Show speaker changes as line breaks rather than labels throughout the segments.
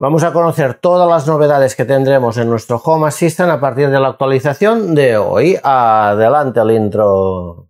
Vamos a conocer todas las novedades que tendremos en nuestro Home Assistant a partir de la actualización de hoy. Adelante al intro.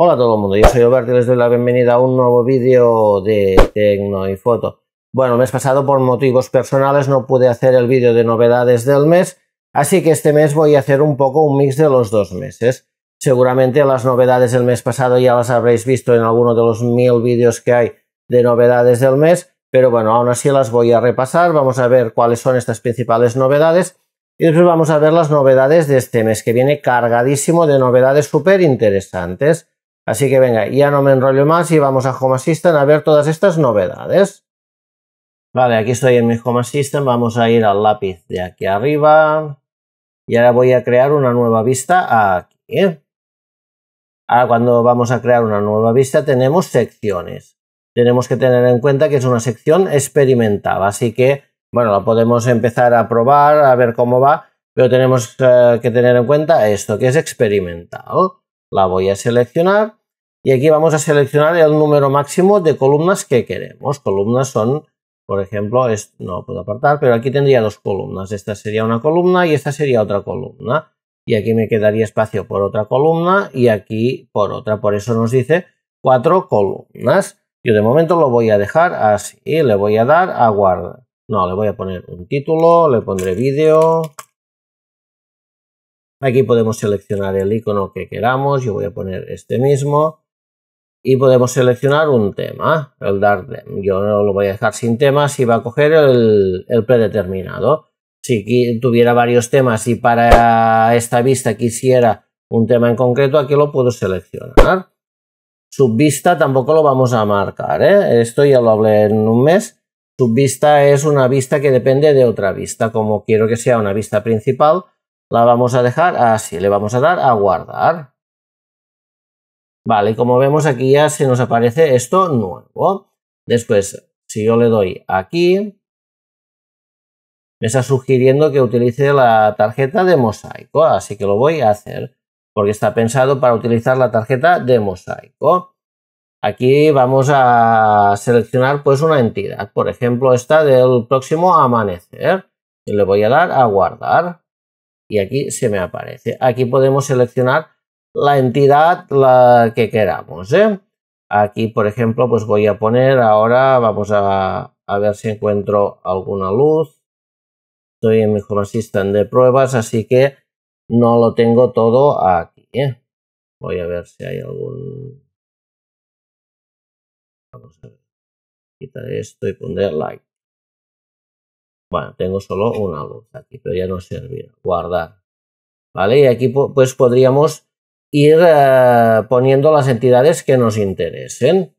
Hola a todo el mundo, yo soy Alberto y les doy la bienvenida a un nuevo vídeo de Tecno y Foto. Bueno, el mes pasado por motivos personales no pude hacer el vídeo de novedades del mes, así que este mes voy a hacer un poco un mix de los dos meses. Seguramente las novedades del mes pasado ya las habréis visto en alguno de los mil vídeos que hay de novedades del mes, pero bueno, aún así las voy a repasar, vamos a ver cuáles son estas principales novedades y después vamos a ver las novedades de este mes que viene cargadísimo de novedades súper interesantes. Así que venga, ya no me enrollo más y vamos a Home Assistant a ver todas estas novedades. Vale, aquí estoy en mi Home Assistant, vamos a ir al lápiz de aquí arriba y ahora voy a crear una nueva vista aquí. Ahora cuando vamos a crear una nueva vista tenemos secciones. Tenemos que tener en cuenta que es una sección experimentada. así que bueno, la podemos empezar a probar, a ver cómo va, pero tenemos eh, que tener en cuenta esto, que es experimental. La voy a seleccionar y aquí vamos a seleccionar el número máximo de columnas que queremos. Columnas son, por ejemplo, no puedo apartar, pero aquí tendría dos columnas. Esta sería una columna y esta sería otra columna. Y aquí me quedaría espacio por otra columna y aquí por otra. Por eso nos dice cuatro columnas. Yo de momento lo voy a dejar así. y Le voy a dar a guardar. No, le voy a poner un título, le pondré vídeo. Aquí podemos seleccionar el icono que queramos. Yo voy a poner este mismo y podemos seleccionar un tema, el Yo no lo voy a dejar sin temas y va a coger el, predeterminado. Si tuviera varios temas y para esta vista quisiera un tema en concreto, aquí lo puedo seleccionar. Subvista tampoco lo vamos a marcar, ¿eh? esto ya lo hablé en un mes. Subvista es una vista que depende de otra vista. Como quiero que sea una vista principal, la vamos a dejar así. Le vamos a dar a guardar. Vale, como vemos aquí ya se nos aparece esto nuevo. Después, si yo le doy aquí, me está sugiriendo que utilice la tarjeta de mosaico, así que lo voy a hacer, porque está pensado para utilizar la tarjeta de mosaico. Aquí vamos a seleccionar pues una entidad, por ejemplo esta del próximo amanecer. Y le voy a dar a guardar y aquí se me aparece. Aquí podemos seleccionar la entidad la que queramos. ¿eh? Aquí, por ejemplo, pues voy a poner ahora, vamos a, a ver si encuentro alguna luz. Estoy en mi de pruebas, así que no lo tengo todo aquí. ¿eh? Voy a ver
si hay algún... Vamos a Quitar
esto y poner like. Bueno, tengo solo una luz aquí, pero ya no servirá. Guardar. ¿Vale? Y aquí pues podríamos ir eh, poniendo las entidades que nos interesen.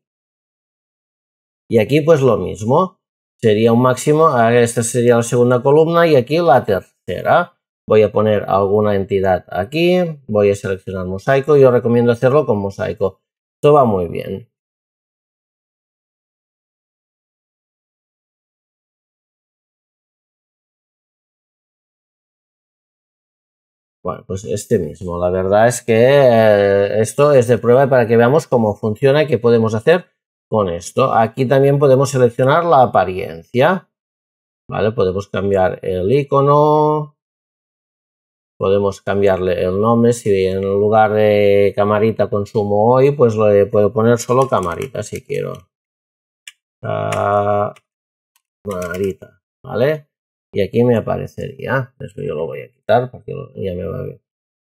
Y aquí pues lo mismo. Sería un máximo, ah, esta sería la segunda columna y aquí la tercera. Voy a poner alguna entidad aquí, voy a seleccionar mosaico, yo recomiendo hacerlo
con mosaico. Esto va muy bien.
Bueno, pues este mismo. La verdad es que eh, esto es de prueba para que veamos cómo funciona y qué podemos hacer con esto. Aquí también podemos seleccionar la apariencia. ¿Vale? Podemos cambiar el icono. Podemos cambiarle el nombre. Si en lugar de camarita consumo hoy, pues le puedo poner solo camarita si quiero. Ah, camarita. ¿Vale? y aquí me aparecería. Eso yo lo voy a quitar porque ya me va bien.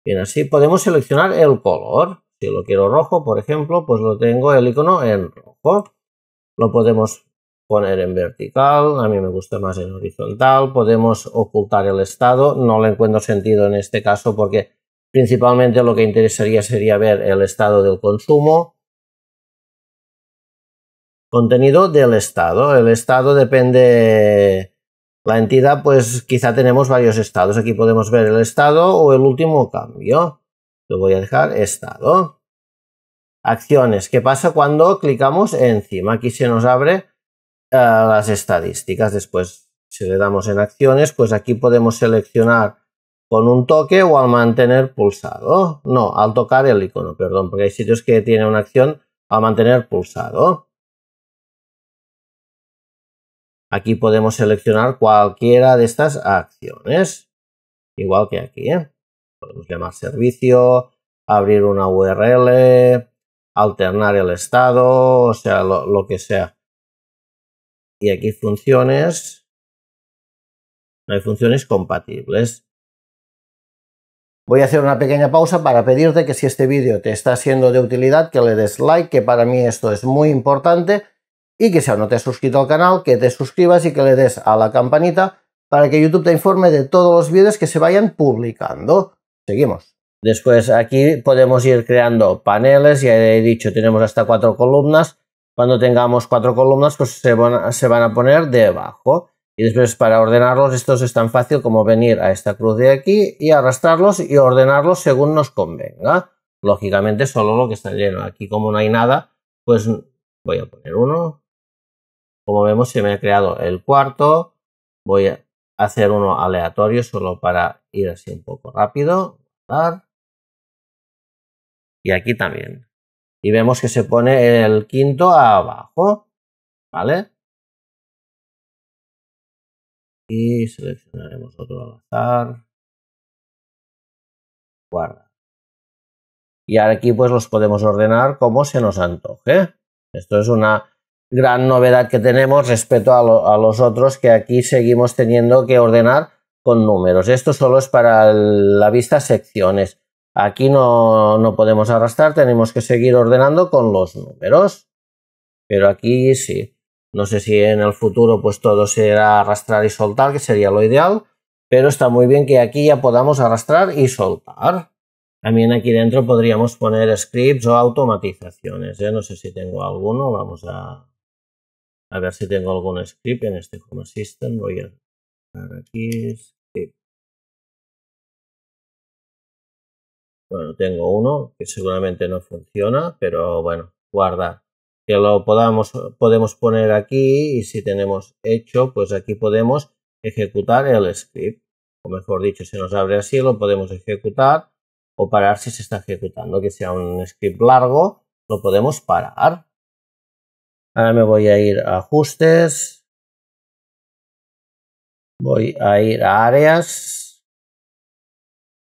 Bien, así podemos seleccionar el color. Si lo quiero rojo, por ejemplo, pues lo tengo el icono en rojo. Lo podemos poner en vertical, a mí me gusta más en horizontal. Podemos ocultar el estado, no le encuentro sentido en este caso porque principalmente lo que interesaría sería ver el estado del consumo. Contenido del estado. El estado depende la entidad, pues quizá tenemos varios estados. Aquí podemos ver el estado o el último cambio. Lo voy a dejar estado. Acciones. ¿Qué pasa cuando clicamos encima? Aquí se nos abre eh, las estadísticas. Después, si le damos en acciones, pues aquí podemos seleccionar con un toque o al mantener pulsado. No, al tocar el icono, perdón, porque hay sitios que tiene una acción al mantener pulsado. Aquí podemos seleccionar cualquiera de estas acciones, igual que aquí. ¿eh? Podemos llamar servicio, abrir una URL, alternar el estado, o sea, lo, lo que sea. Y aquí funciones, no hay funciones compatibles. Voy a hacer una pequeña pausa para pedirte que si este vídeo te está siendo de utilidad, que le des like, que para mí esto es muy importante y que si aún no te has suscrito al canal, que te suscribas y que le des a la campanita para que YouTube te informe de todos los vídeos que se vayan publicando. Seguimos. Después aquí podemos ir creando paneles, ya he dicho, tenemos hasta cuatro columnas. Cuando tengamos cuatro columnas, pues se van, a, se van a poner debajo. Y después para ordenarlos, estos es tan fácil como venir a esta cruz de aquí y arrastrarlos y ordenarlos según nos convenga. Lógicamente solo lo que está lleno. Aquí como no hay nada, pues voy a poner uno, como vemos, se me ha creado el cuarto. Voy a hacer uno aleatorio solo para ir así un poco rápido. Y aquí también.
Y vemos que se pone el quinto abajo. ¿Vale? Y seleccionaremos otro al azar. Guarda. Y ahora aquí pues los podemos
ordenar como se nos antoje. Esto es una gran novedad que tenemos respecto a, los otros que aquí seguimos teniendo que ordenar con números. Esto solo es para la vista secciones. Aquí no, no podemos arrastrar, tenemos que seguir ordenando con los números. Pero aquí sí. No sé si en el futuro pues todo será arrastrar y soltar, que sería lo ideal. Pero está muy bien que aquí ya podamos arrastrar y soltar. También aquí dentro podríamos poner scripts o automatizaciones. Ya ¿eh? no sé si tengo alguno. Vamos a a ver si tengo algún script en este Home Assistant. Voy a dar aquí.
Bueno, tengo uno que seguramente no
funciona, pero bueno, guardar. Que lo podamos, podemos poner aquí y si tenemos hecho, pues aquí podemos ejecutar el script. O mejor dicho, se nos abre así, lo podemos ejecutar o parar si se está ejecutando, que sea un script largo, lo podemos parar Ahora me voy a ir a ajustes.
Voy a ir a áreas.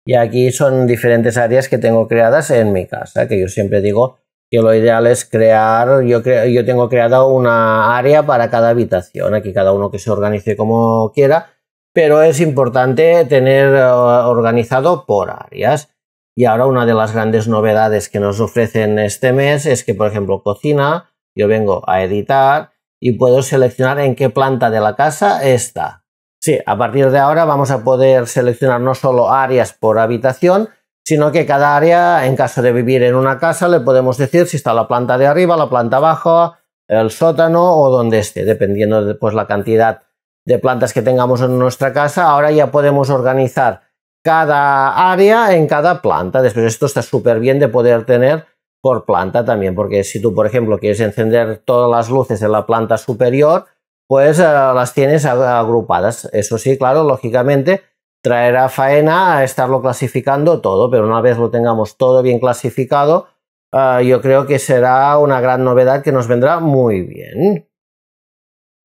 Y aquí son diferentes áreas que tengo creadas en mi casa, que yo siempre digo que lo ideal es crear, yo, yo tengo creado una área para cada habitación, aquí cada uno que se organice como quiera, pero es importante tener eh, organizado por áreas. Y ahora una de las grandes novedades que nos ofrecen este mes es que, por ejemplo, cocina, yo vengo a editar y puedo seleccionar en qué planta de la casa está. Sí, a partir de ahora vamos a poder seleccionar no solo áreas por habitación, sino que cada área, en caso de vivir en una casa, le podemos decir si está la planta de arriba, la planta abajo, el sótano o donde esté, dependiendo de pues, la cantidad de plantas que tengamos en nuestra casa. Ahora ya podemos organizar cada área en cada planta. Después esto está súper bien de poder tener por planta también, porque si tú, por ejemplo, quieres encender todas las luces en la planta superior, pues eh, las tienes agrupadas. Eso sí, claro, lógicamente traerá faena a estarlo clasificando todo, pero una vez lo tengamos todo bien clasificado, ah, yo creo que será una gran novedad que nos vendrá muy bien.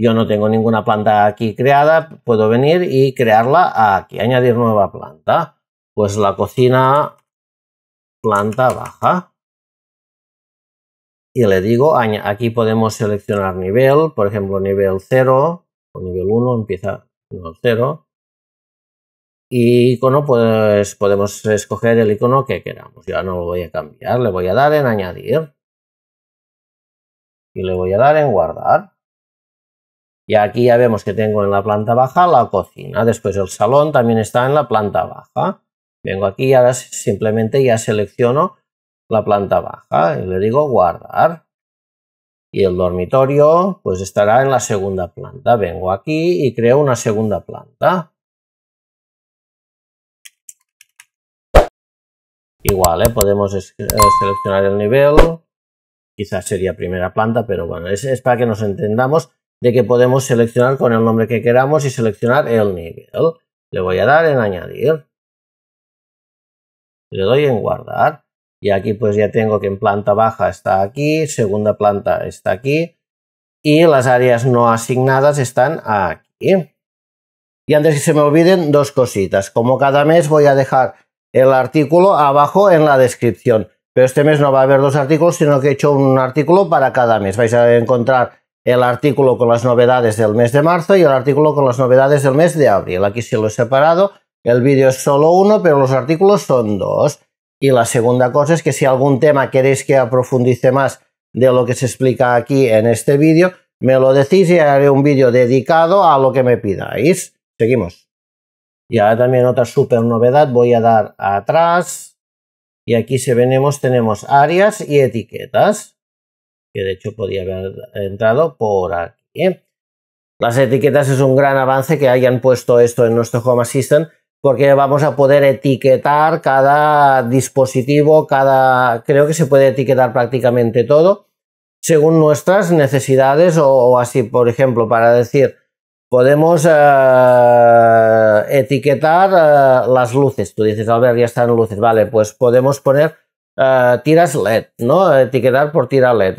Yo no tengo ninguna planta aquí creada, puedo venir y crearla aquí, añadir nueva planta. Pues la cocina planta baja y le digo, aquí podemos seleccionar nivel, por ejemplo, nivel 0 o nivel 1, empieza con 0. Y icono, pues podemos escoger el icono que queramos. Ya no lo voy a cambiar, le voy a dar en añadir. Y le voy a dar en guardar. Y aquí ya vemos que tengo en la planta baja la cocina. Después el salón también está en la planta baja. Vengo aquí y ahora simplemente ya selecciono la planta baja y le digo guardar. Y el dormitorio pues estará en la segunda planta. Vengo aquí y creo una segunda planta. Igual, ¿eh? podemos eh, seleccionar el nivel. Quizás sería primera planta, pero bueno, es, es para que nos entendamos de que podemos seleccionar con el nombre que queramos y seleccionar el nivel. Le voy a dar en añadir. Le doy en guardar y aquí pues ya tengo que en planta baja está aquí, segunda planta está aquí y las áreas no asignadas están aquí. Y antes que se me olviden dos cositas. Como cada mes voy a dejar el artículo abajo en la descripción. Pero este mes no va a haber dos artículos, sino que he hecho un artículo para cada mes. Vais a encontrar el artículo con las novedades del mes de marzo y el artículo con las novedades del mes de abril. Aquí sí lo he separado. El vídeo es solo uno, pero los artículos son dos. Y la segunda cosa es que si algún tema queréis que aprofundice más de lo que se explica aquí en este vídeo, me lo decís y haré un vídeo dedicado a lo que me pidáis. Seguimos. Y ahora también otra super novedad, voy a dar atrás y aquí se venemos tenemos áreas y etiquetas, que de hecho podía haber entrado por aquí. Las etiquetas es un gran avance que hayan puesto esto en nuestro Home Assistant porque vamos a poder etiquetar cada dispositivo, cada creo que se puede etiquetar prácticamente todo según nuestras necesidades o, así, por ejemplo, para decir, podemos eh, etiquetar eh, las luces. Tú dices, Albert, ya están luces. Vale, pues podemos poner eh, tiras LED, ¿no? Etiquetar por tira LED,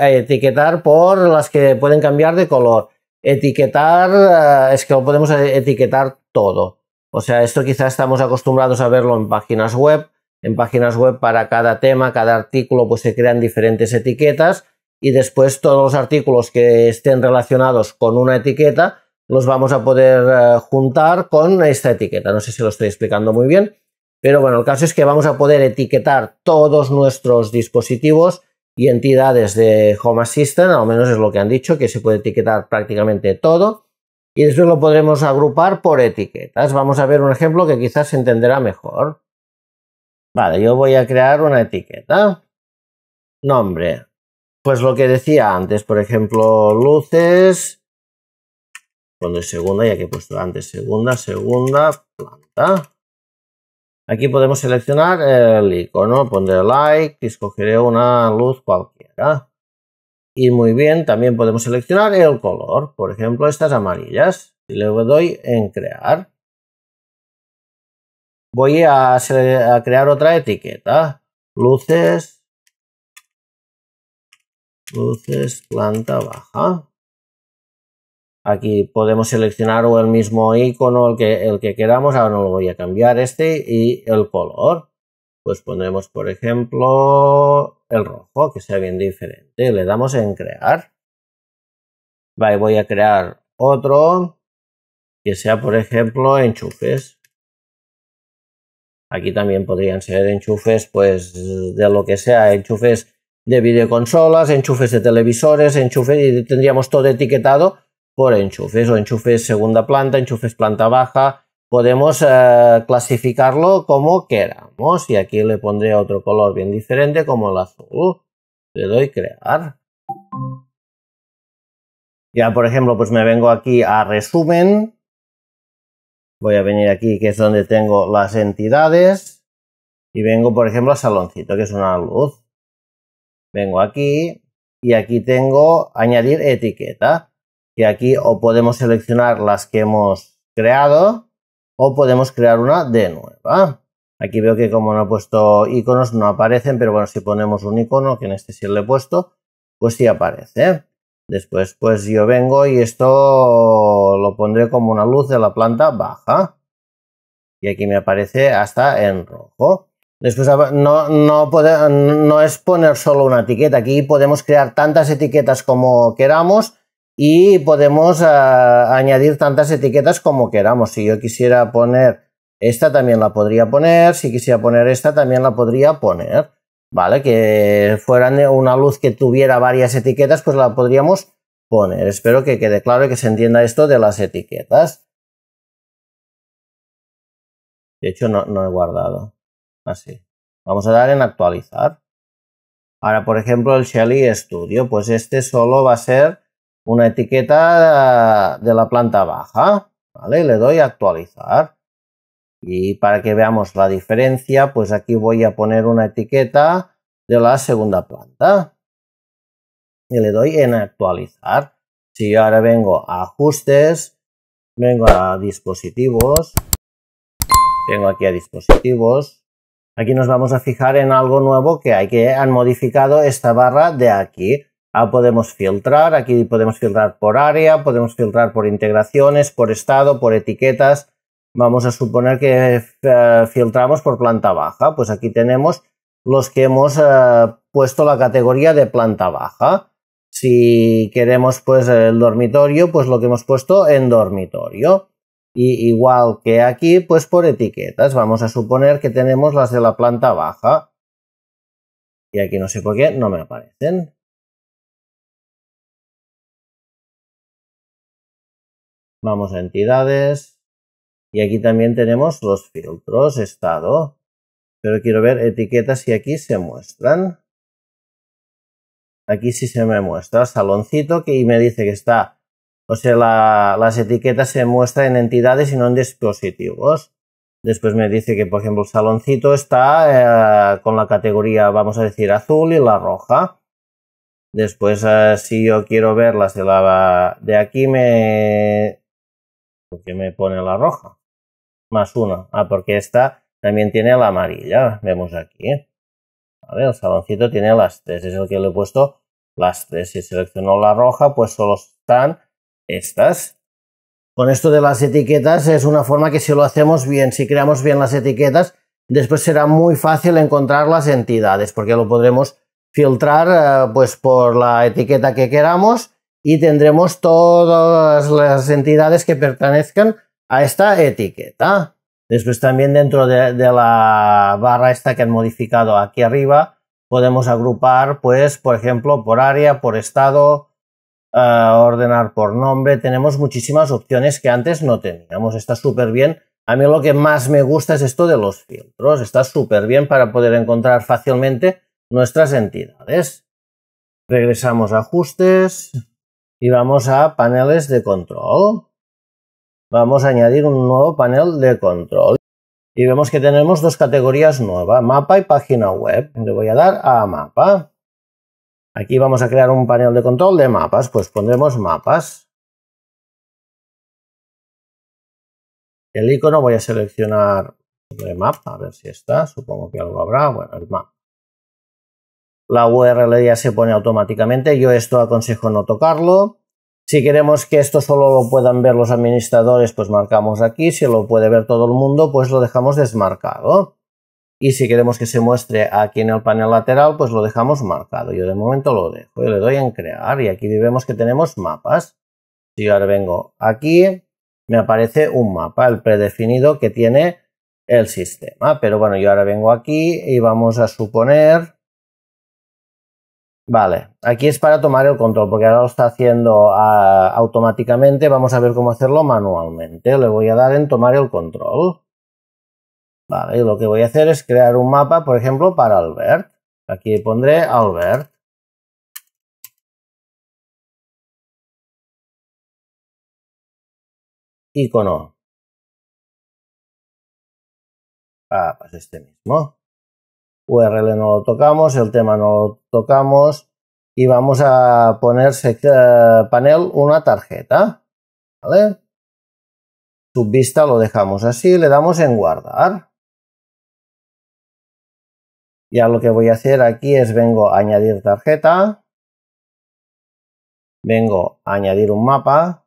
etiquetar por las que pueden cambiar de color, etiquetar, es que lo podemos etiquetar todo. O sea, esto quizás estamos acostumbrados a verlo en páginas web. En páginas web para cada tema, cada artículo, pues se crean diferentes etiquetas y después todos los artículos que estén relacionados con una etiqueta los vamos a poder eh, juntar con esta etiqueta. No sé si lo estoy explicando muy bien, pero bueno, el caso es que vamos a poder etiquetar todos nuestros dispositivos y entidades de Home Assistant, al menos es lo que han dicho, que se puede etiquetar prácticamente todo. Y eso lo podremos agrupar por etiquetas. Vamos a ver un ejemplo que quizás se entenderá mejor. Vale, yo voy a crear una etiqueta. Nombre. Pues lo que decía antes, por ejemplo, luces. Cuando es segunda, ya que he puesto antes segunda, segunda planta. Aquí podemos seleccionar el icono, poner like y escogeré una luz cualquiera. Y muy bien, también podemos seleccionar el color, por ejemplo, estas amarillas. Si le doy en crear, voy a, crear otra etiqueta. Luces,
luces
planta baja. Aquí podemos seleccionar o el mismo icono, el que, el que queramos. Ahora no lo voy a cambiar, este y el color pues pondremos, por ejemplo, el rojo, que sea bien diferente. Le damos en crear. voy a crear otro que sea, por ejemplo, enchufes. Aquí también podrían ser enchufes, pues, de lo que sea, enchufes de videoconsolas, enchufes de televisores, enchufes, y tendríamos todo etiquetado por enchufes, o enchufes segunda planta, enchufes planta baja, podemos eh, clasificarlo como queramos y aquí le pondré otro color bien diferente como el azul. Le doy crear. Ya, por ejemplo, pues me vengo aquí a resumen. Voy a venir aquí, que es donde tengo las entidades. Y vengo, por ejemplo, a saloncito, que es una luz. Vengo aquí y aquí tengo añadir etiqueta. Y aquí o podemos seleccionar las que hemos creado o podemos crear una de nueva. Aquí veo que como no he puesto iconos no aparecen, pero bueno, si ponemos un icono, que en este sí le he puesto, pues sí aparece. Después pues yo vengo y esto lo pondré como una luz de la planta baja. Y aquí me aparece hasta en rojo. Después no, no, no es poner solo una etiqueta, aquí podemos crear tantas etiquetas como queramos y podemos ah, añadir tantas etiquetas como queramos. Si yo quisiera poner esta también la podría poner, si quisiera poner esta también la podría poner, ¿vale? Que fuera una luz que tuviera varias etiquetas, pues la podríamos poner. Espero que quede claro y que se entienda esto de las etiquetas. De hecho, no, no he guardado. Así. Vamos a dar en actualizar. Ahora, por ejemplo, el Shelly Studio, pues este solo va a ser una etiqueta de la planta baja, ¿vale? Le doy a actualizar. Y para que veamos la diferencia, pues aquí voy a poner una etiqueta de la segunda planta. Y le doy en actualizar. Si yo ahora vengo a ajustes, vengo a dispositivos, vengo aquí a dispositivos, aquí nos vamos a fijar en algo nuevo que hay que han modificado esta barra de aquí. Ah, podemos filtrar, aquí podemos filtrar por área, podemos filtrar por integraciones, por estado, por etiquetas. Vamos a suponer que eh, filtramos por planta baja, pues aquí tenemos los que hemos eh, puesto la categoría de planta baja. Si queremos pues el dormitorio, pues lo que hemos puesto en dormitorio. Y igual que aquí, pues por etiquetas. Vamos a suponer que tenemos las de la planta baja. Y aquí no
sé por qué no me aparecen.
Vamos a entidades. Y aquí también tenemos los filtros, estado. Pero quiero ver etiquetas y aquí se muestran. Aquí sí se me muestra saloncito que y me dice que está. O sea, las etiquetas se muestran en entidades y no en dispositivos. Después me dice que, por ejemplo, el saloncito está eh, con la categoría, vamos a decir, azul y la roja. Después, eh, si yo quiero verlas de, la, de aquí, me, que me pone la roja? Más una. Ah, porque esta también tiene la amarilla. Vemos aquí. el saloncito tiene las tres. Es el que le he puesto las tres. Si selecciono la roja, pues solo están estas. Con esto de las etiquetas es una forma que si lo hacemos bien, si creamos bien las etiquetas, después será muy fácil encontrar las entidades, porque lo podremos filtrar eh, pues por la etiqueta que queramos y tendremos todas las entidades que pertenezcan a esta etiqueta. Después también dentro de, la barra esta que han modificado aquí arriba podemos agrupar, pues, por ejemplo, por área, por estado, eh, ordenar por nombre. Tenemos muchísimas opciones que antes no teníamos. Está súper bien. A mí lo que más me gusta es esto de los filtros. Está súper bien para poder encontrar fácilmente nuestras entidades. Regresamos a ajustes y vamos a paneles de control. Vamos a añadir un nuevo panel de control y vemos que tenemos dos categorías nuevas, mapa y página web. Le voy a dar a mapa. Aquí vamos a crear un panel de control de mapas, pues pondremos mapas.
El icono voy a seleccionar
de mapa. a ver si está, supongo que algo habrá, bueno, el mapa la URL ya se pone automáticamente. Yo esto aconsejo no tocarlo. Si queremos que esto solo lo puedan ver los administradores, pues marcamos aquí. Si lo puede ver todo el mundo, pues lo dejamos desmarcado. Y si queremos que se muestre aquí en el panel lateral, pues lo dejamos marcado. Yo de momento lo dejo. y le doy en crear y aquí vemos que tenemos mapas. Si yo ahora vengo aquí, me aparece un mapa, el predefinido que tiene el sistema. Pero bueno, yo ahora vengo aquí y vamos a suponer Vale, aquí es para tomar el control, porque ahora lo está haciendo ah, automáticamente. Vamos a ver cómo hacerlo manualmente. Le voy a dar en tomar el control. Vale, lo que voy a hacer es crear un mapa, por ejemplo, para Albert. Aquí pondré
Albert. Icono. Ah, pues este
mismo. URL no lo tocamos, el tema no lo tocamos y vamos a poner eh, panel una tarjeta, ¿vale? Subvista lo dejamos así, le damos en
guardar. Ya lo que voy a hacer aquí es vengo a añadir tarjeta, vengo a añadir un mapa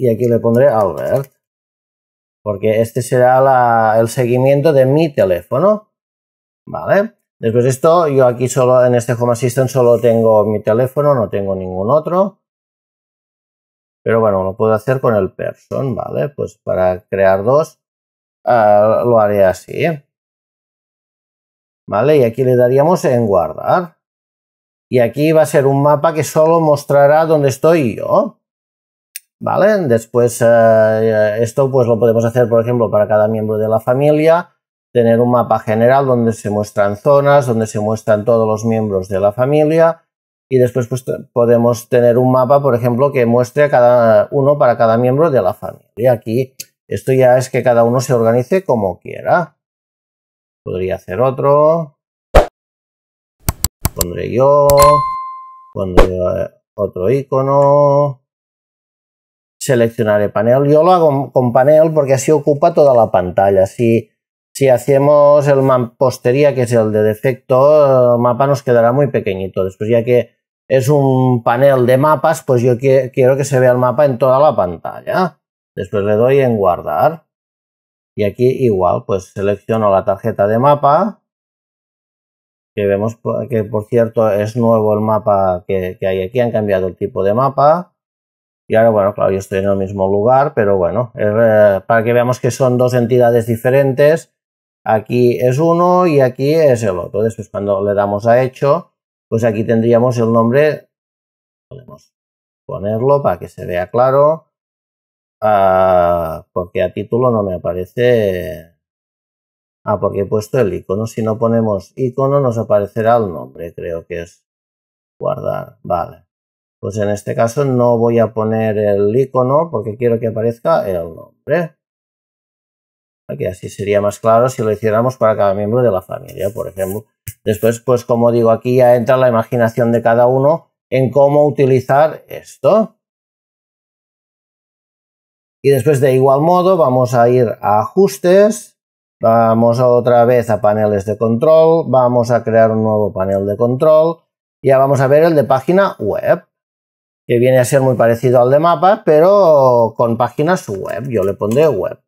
y aquí le
pondré Albert porque este será el seguimiento de mi teléfono, ¿vale? Después de esto, yo aquí solo, en este Home Assistant solo tengo mi teléfono, no tengo ningún otro. Pero bueno, lo puedo hacer con el person, ¿vale? Pues para crear dos, ah, lo haré así. ¿Vale? Y aquí le daríamos en guardar. Y aquí va a ser un mapa que solo mostrará dónde estoy yo. ¿vale? Después, eh, esto pues lo podemos hacer, por ejemplo, para cada miembro de la familia, tener un mapa general donde se muestran zonas, donde se muestran todos los miembros de la familia y después pues, podemos tener un mapa, por ejemplo, que muestre a cada uno para cada miembro de la familia. Y aquí esto ya es que cada uno se organice como quiera. Podría hacer otro. Pondré yo. Pondré eh, otro icono seleccionaré panel. Yo lo hago con panel porque así ocupa toda la pantalla. Si, si hacemos el mampostería, que es el de defecto, el mapa nos quedará muy pequeñito. Después, ya que es un panel de mapas, pues yo quiero que se vea el mapa en toda la pantalla. Después le doy en guardar. Y aquí igual, pues selecciono la tarjeta de mapa, que vemos que por cierto es nuevo el mapa que hay aquí, han cambiado el tipo de mapa. Y ahora, bueno, claro, yo estoy en el mismo lugar, pero bueno, eh, para que veamos que son dos entidades diferentes, aquí es uno y aquí es el otro. Después, cuando le damos a hecho, pues aquí tendríamos el nombre, podemos ponerlo para que se vea claro, ah, porque a título no me aparece, ah, porque he puesto el icono, si no ponemos icono nos aparecerá el nombre, creo que es guardar, vale. Pues en este caso no voy a poner el icono porque quiero que aparezca el nombre. Aquí así sería más claro si lo hiciéramos para cada miembro de la familia, por ejemplo. Después, pues como digo, aquí ya entra la imaginación de cada uno en cómo utilizar esto. Y después de igual modo vamos a ir a ajustes, vamos otra vez a paneles de control, vamos a crear un nuevo panel de control, Y ya vamos a ver el de página web que viene a ser muy parecido al de mapas, pero con
páginas web. Yo le pondré web.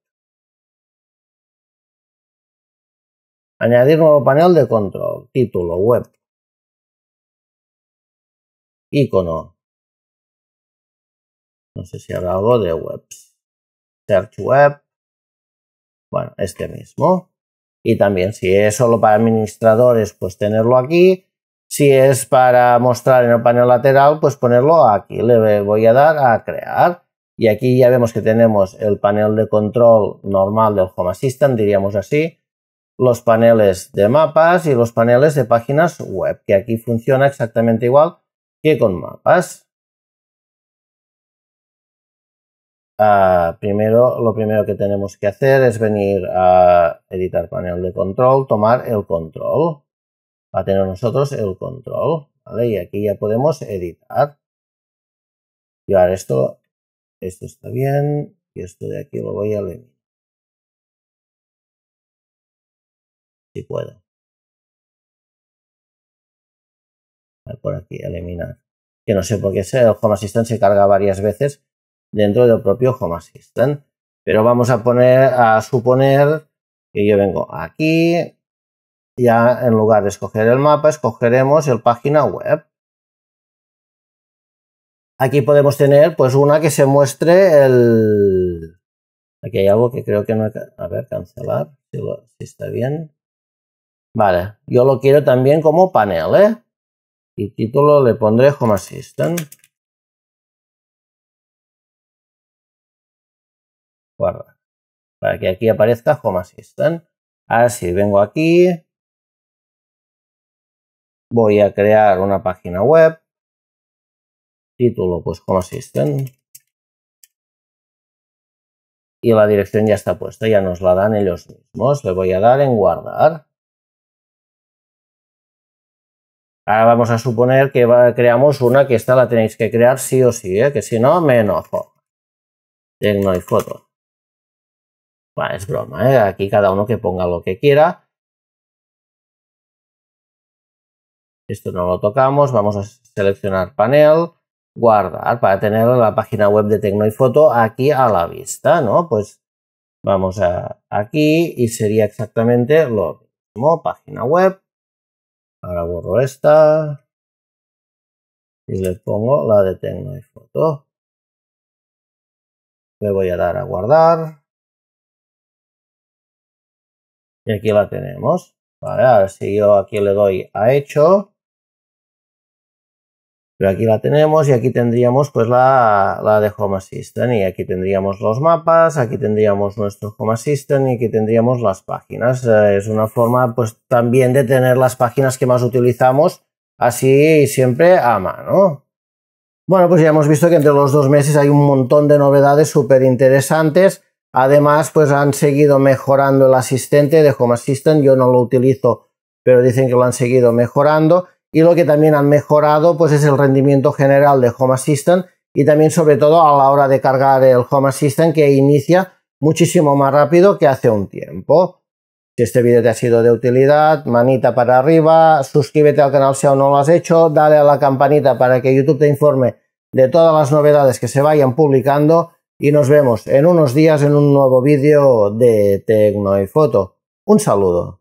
Añadir nuevo panel de control, título, web. Icono. No sé si habrá algo de webs.
Search web. Bueno, este mismo. Y también si es solo para administradores, pues tenerlo aquí. Si es para mostrar en el panel lateral, pues ponerlo aquí. Le voy a dar a crear. Y aquí ya vemos que tenemos el panel de control normal del Home Assistant, diríamos así, los paneles de mapas y los paneles de páginas web, que aquí funciona exactamente igual que con mapas. Ah, primero, lo primero que tenemos que hacer es venir a editar panel de control, tomar el control va a tener nosotros el control, ¿vale? Y aquí ya podemos editar. Y ahora esto, esto está bien,
y esto de aquí lo voy a eliminar. Si puedo. Por aquí, eliminar.
Que no sé por qué el Home Assistant se carga varias veces dentro del propio Home Assistant. Pero vamos a poner, a suponer que yo vengo aquí, ya en lugar de escoger el mapa, escogeremos el página web. Aquí podemos tener pues una que se muestre el... Aquí hay algo que creo que no... A ver, cancelar, si, está bien. Vale, yo lo quiero también como panel, ¿eh? Y título le
pondré Home Assistant. Guarda. Para que aquí aparezca Home Assistant. Ahora sí, vengo aquí, voy a crear una página web, título pues como asisten y la dirección ya está puesta, ya nos la dan ellos mismos, le voy a dar en guardar. Ahora vamos a suponer que
creamos una que esta la tenéis que crear sí o sí, ¿eh? que si no me enojo. tengo y foto. Vale, es broma, ¿eh? aquí cada uno que ponga lo que quiera.
Esto no lo tocamos, vamos a seleccionar
panel, guardar para tener la página web de Tecno y Foto aquí a la vista, ¿no? Pues vamos a aquí y sería exactamente lo mismo, página web. Ahora borro esta
y le pongo la de Tecno y Foto. Le voy a dar a guardar. Y aquí la tenemos.
Vale, ahora si yo aquí le doy a hecho, pero aquí la tenemos y aquí tendríamos pues la, la de Home Assistant y aquí tendríamos los mapas, aquí tendríamos nuestro Home Assistant y aquí tendríamos las páginas. Eh, es una forma pues también de tener las páginas que más utilizamos así siempre a mano. Bueno, pues ya hemos visto que entre los dos meses hay un montón de novedades súper interesantes. Además, pues han seguido mejorando el asistente de Home Assistant. Yo no lo utilizo, pero dicen que lo han seguido mejorando. Y lo que también han mejorado pues es el rendimiento general de Home Assistant y también sobre todo a la hora de cargar el Home Assistant que inicia muchísimo más rápido que hace un tiempo. Si este vídeo te ha sido de utilidad, manita para arriba, suscríbete al canal si aún no lo has hecho, dale a la campanita para que YouTube te informe de todas las novedades que se vayan publicando y nos vemos en unos días en un nuevo vídeo de Tecno y Foto. Un saludo.